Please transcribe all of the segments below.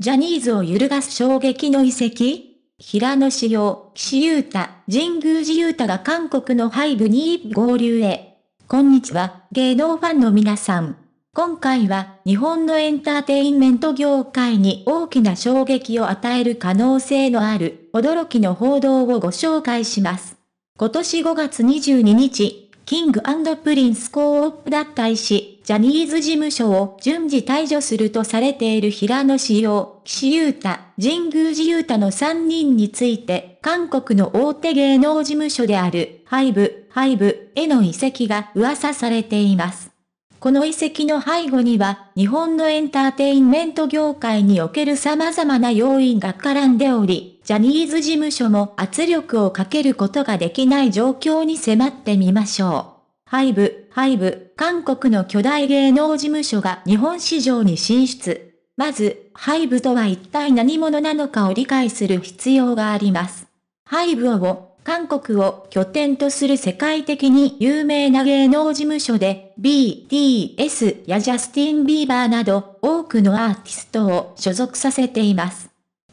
ジャニーズを揺るがす衝撃の遺跡平野紫耀、岸優太、神宮寺優太が韓国のハイブに合流へ。こんにちは、芸能ファンの皆さん。今回は日本のエンターテインメント業界に大きな衝撃を与える可能性のある驚きの報道をご紹介します。今年5月22日、キングプリンスコープ脱退し、ジャニーズ事務所を順次退場するとされている平野志陽、岸優太、神宮寺優太の3人について、韓国の大手芸能事務所である、ハイブ、ハイブへの移籍が噂されています。この遺跡の背後には、日本のエンターテインメント業界における様々な要因が絡んでおり、ジャニーズ事務所も圧力をかけることができない状況に迫ってみましょう。ハイブ、ハイブ、韓国の巨大芸能事務所が日本市場に進出。まず、ハイブとは一体何者なのかを理解する必要があります。ハイブを、韓国を拠点とする世界的に有名な芸能事務所で、BTS やジャスティン・ビーバーなど多くのアーティストを所属させています。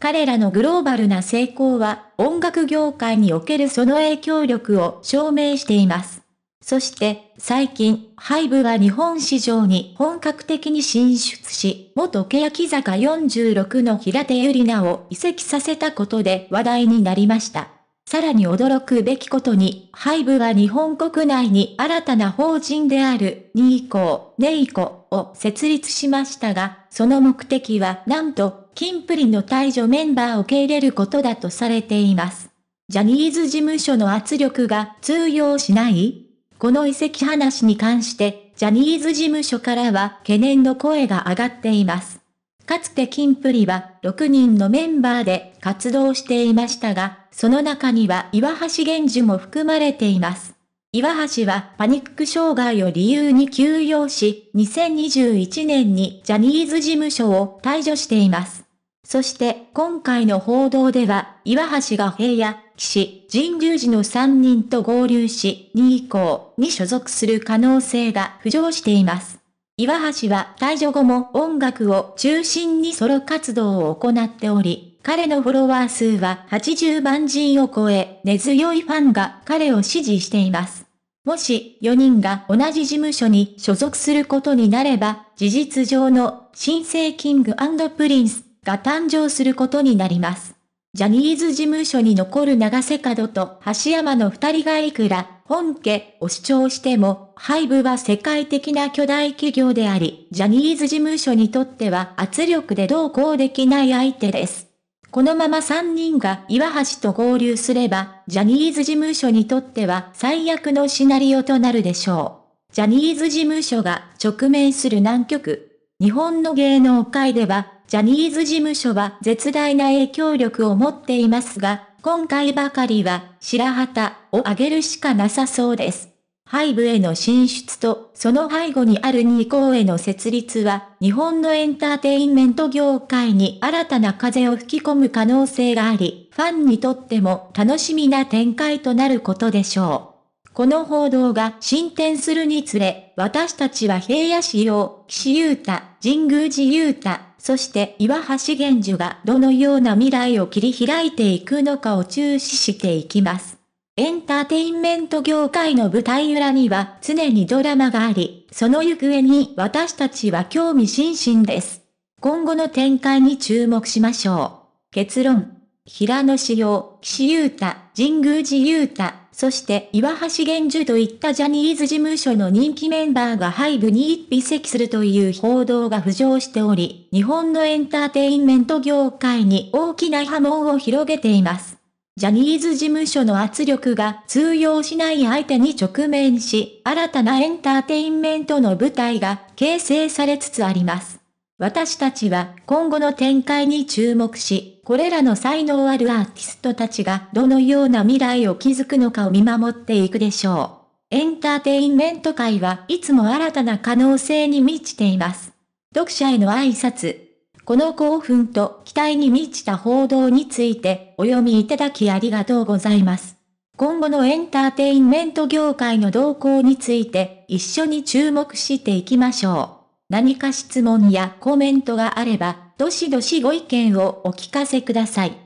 彼らのグローバルな成功は、音楽業界におけるその影響力を証明しています。そして、最近、ハイブは日本市場に本格的に進出し、元欅坂46の平手ゆり奈を移籍させたことで話題になりました。さらに驚くべきことに、ハイブは日本国内に新たな法人である、ニーコー、ネイコを設立しましたが、その目的はなんと金プリの退場メンバーを受け入れることだとされています。ジャニーズ事務所の圧力が通用しないこの遺跡話に関して、ジャニーズ事務所からは懸念の声が上がっています。かつてキンプリは6人のメンバーで活動していましたが、その中には岩橋玄樹も含まれています。岩橋はパニック障害を理由に休養し、2021年にジャニーズ事務所を退場しています。そして今回の報道では、岩橋が平野、岸、神宮寺の3人と合流し、2以降に所属する可能性が浮上しています。岩橋は退場後も音楽を中心にソロ活動を行っており、彼のフォロワー数は80万人を超え、根強いファンが彼を支持しています。もし4人が同じ事務所に所属することになれば、事実上の新生キングプリンスが誕生することになります。ジャニーズ事務所に残る長瀬角と橋山の二人がいくら本家を主張しても、ハイブは世界的な巨大企業であり、ジャニーズ事務所にとっては圧力でどうこうできない相手です。このまま三人が岩橋と合流すれば、ジャニーズ事務所にとっては最悪のシナリオとなるでしょう。ジャニーズ事務所が直面する南極。日本の芸能界ではジャニーズ事務所は絶大な影響力を持っていますが、今回ばかりは白旗を上げるしかなさそうです。背部への進出と、その背後にある二項への設立は、日本のエンターテインメント業界に新たな風を吹き込む可能性があり、ファンにとっても楽しみな展開となることでしょう。この報道が進展するにつれ、私たちは平野市を、岸優太、神宮寺優太、そして岩橋玄樹がどのような未来を切り開いていくのかを注視していきます。エンターテインメント業界の舞台裏には常にドラマがあり、その行方に私たちは興味津々です。今後の展開に注目しましょう。結論。平野志陽、岸優太、神宮寺優太、そして岩橋玄樹といったジャニーズ事務所の人気メンバーが背部に一席するという報道が浮上しており、日本のエンターテインメント業界に大きな波紋を広げています。ジャニーズ事務所の圧力が通用しない相手に直面し、新たなエンターテインメントの舞台が形成されつつあります。私たちは今後の展開に注目し、これらの才能あるアーティストたちがどのような未来を築くのかを見守っていくでしょう。エンターテインメント界はいつも新たな可能性に満ちています。読者への挨拶。この興奮と期待に満ちた報道についてお読みいただきありがとうございます。今後のエンターテインメント業界の動向について一緒に注目していきましょう。何か質問やコメントがあれば、どしどしご意見をお聞かせください。